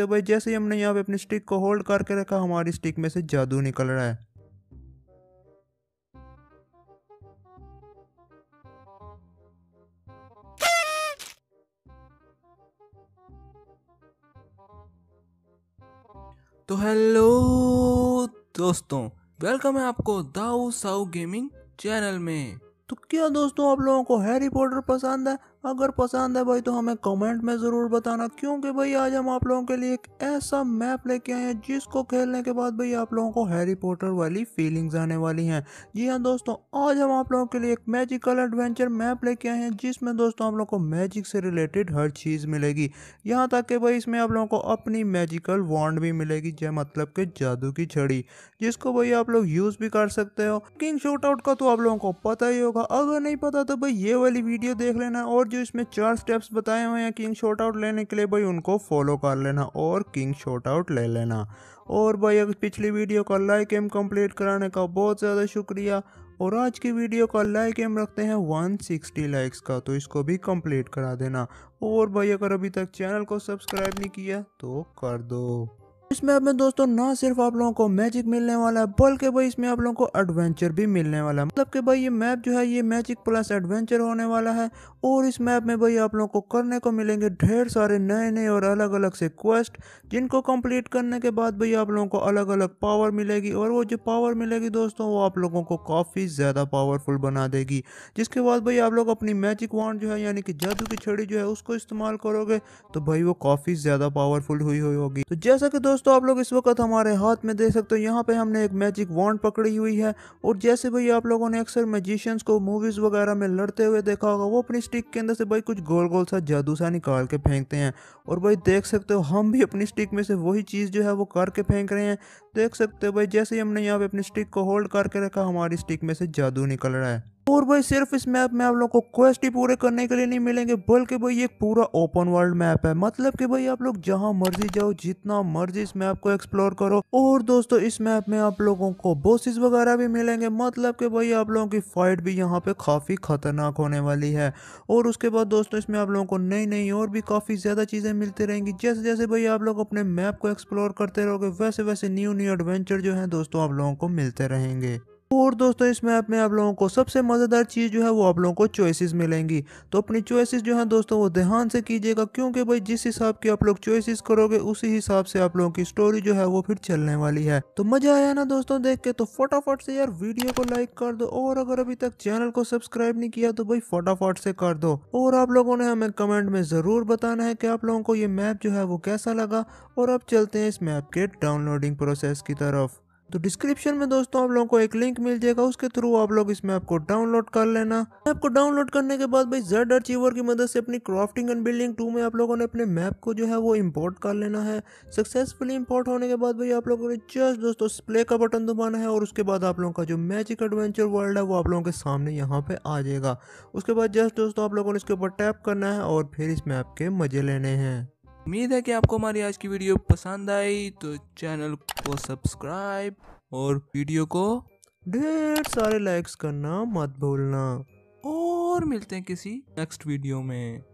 हो भाई जैसे ही हमने यहाँ पे अपनी स्टिक को होल्ड करके रखा हमारी स्टिक में से जादू निकल रहा है तो हेलो दोस्तों वेलकम है आपको दाऊ साउ गेमिंग चैनल में तो क्या दोस्तों आप लोगों को हैरी पॉटर पसंद है अगर पसंद है भाई तो हमें कमेंट में ज़रूर बताना क्योंकि भाई आज हम आप लोगों के लिए एक ऐसा मैप लेके आए हैं जिसको खेलने के बाद भाई आप लोगों को हैरी पॉटर वाली फीलिंग्स आने वाली हैं जी हाँ दोस्तों आज हम आप लोगों के लिए एक मैजिकल एडवेंचर मैप लेके आए हैं जिसमें दोस्तों आप लोगों को मैजिक से रिलेटेड हर चीज़ मिलेगी यहाँ तक कि भाई इसमें आप लोगों को अपनी मैजिकल वॉन्ड भी मिलेगी जय मतलब के जादू की छड़ी जिसको भाई आप लोग यूज़ भी कर सकते हो किंग शूट आउट का तो आप लोगों को पता ही होगा अगर नहीं पता तो भाई ये वाली वीडियो देख लेना और जो इसमें चार स्टेप्स बताए हुए हैं किंग शॉर्ट आउट लेने के लिए भाई उनको फॉलो कर लेना और किंग शॉर्ट आउट ले लेना और भाई अगर पिछली वीडियो का लाइक एम कंप्लीट कराने का बहुत ज़्यादा शुक्रिया और आज की वीडियो का लाइक एम रखते हैं 160 लाइक्स का तो इसको भी कंप्लीट करा देना और भाई अगर अभी तक चैनल को सब्सक्राइब नहीं किया तो कर दो इसमें अब मैं दोस्तों ना सिर्फ आप लोगों को मैजिक मिलने वाला है बल्कि भाई इसमें आप लोगों को एडवेंचर भी मिलने वाला है मतलब कि भाई ये मैप जो है ये मैजिक प्लस एडवेंचर होने वाला है और इस मैप में भाई आप लोगों को करने को मिलेंगे ढेर सारे नए नए और अलग अलग से क्वेस्ट जिनको कंप्लीट करने के बाद भाई आप लोगों को अलग अलग पावर मिलेगी और वो जो पावर मिलेगी दोस्तों वो आप लोगों को काफ़ी ज़्यादा पावरफुल बना देगी जिसके बाद भाई आप लोग अपनी मैजिक वांड जो है यानी कि जादू की छड़ी जो है उसको इस्तेमाल करोगे तो भाई वो काफ़ी ज़्यादा पावरफुल हुई हुई होगी तो जैसा कि दोस्तों दोस्तों आप लोग इस वक्त हमारे हाथ में देख सकते हो यहाँ पे हमने एक मैजिक वॉन्ड पकड़ी हुई है और जैसे भाई आप लोगों ने अक्सर मैजिशियंस को मूवीज़ वगैरह में लड़ते हुए देखा होगा वो अपनी स्टिक के अंदर से भाई कुछ गोल गोल सा जादू सा निकाल के फेंकते हैं और भाई देख सकते हो हम भी अपनी स्टिक में से वही चीज़ जो है वो करके फेंक रहे हैं देख सकते हो भाई जैसे ही हमने यहाँ पे अपनी स्टिक को होल्ड करके रखा हमारी स्टिक में से जादू निकल रहा है और भाई सिर्फ इस मैप में आप लोगों को क्वेस्ट ही पूरे करने के लिए नहीं मिलेंगे बल्कि भाई ये पूरा ओपन वर्ल्ड मैप है मतलब कि भाई आप लोग जहां मर्जी जाओ जितना मर्जी इस मैप को एक्सप्लोर करो और दोस्तों इस मैप में आप लोगों को बोसिस वगैरह भी मिलेंगे मतलब कि भाई आप लोगों की फाइट भी यहाँ पे काफ़ी खतरनाक होने वाली है और उसके बाद दोस्तों इसमें आप लोगों को नई नई और भी काफ़ी ज़्यादा चीज़ें मिलती रहेंगी जैसे जैसे भाई आप लोग अपने मैप को एक्सप्लोर करते रहोगे वैसे वैसे न्यू न्यू एडवेंचर जो है दोस्तों आप लोगों को मिलते रहेंगे और दोस्तों इस मैप में आप लोगों को सबसे मज़ेदार चीज़ जो है वो आप लोगों को चॉइसेस मिलेंगी तो अपनी चॉइसेस जो है दोस्तों वो ध्यान से कीजिएगा क्योंकि भाई जिस हिसाब की आप लोग चॉइसेस करोगे उसी हिसाब से आप लोगों की स्टोरी जो है वो फिर चलने वाली है तो मज़ा आया ना दोस्तों देख के तो फटाफट से यार वीडियो को लाइक कर दो और अगर अभी तक चैनल को सब्सक्राइब नहीं किया तो भाई फटाफट से कर दो और आप लोगों ने हमें कमेंट में ज़रूर बताना है कि आप लोगों को ये मैप जो है वो कैसा लगा और अब चलते हैं इस मैप के डाउनलोडिंग प्रोसेस की तरफ तो डिस्क्रिप्शन में दोस्तों आप लोगों को एक लिंक मिल जाएगा उसके थ्रू आप लोग इसमें आपको डाउनलोड कर लेना आपको डाउनलोड करने के बाद भाई जेड अचीवर की मदद से अपनी क्राफ्टिंग एंड बिल्डिंग टू में आप लोगों ने अपने मैप को जो है वो इम्पोर्ट कर लेना है सक्सेसफुली इम्पोर्ट होने के बाद भाई आप लोगों ने जस्ट दोस्तों प्ले का बटन दबाना है और उसके बाद आप लोगों का जो मैजिक एडवेंचर वर्ल्ड है वो आप लोगों के सामने यहाँ पे आ जाएगा उसके बाद जस्ट दोस्तों आप लोगों ने इसके ऊपर टैप करना है और फिर इस मैप के मजे लेने हैं उम्मीद है कि आपको हमारी आज की वीडियो पसंद आई तो चैनल को सब्सक्राइब और वीडियो को ढेर सारे लाइक्स करना मत भूलना और मिलते हैं किसी नेक्स्ट वीडियो में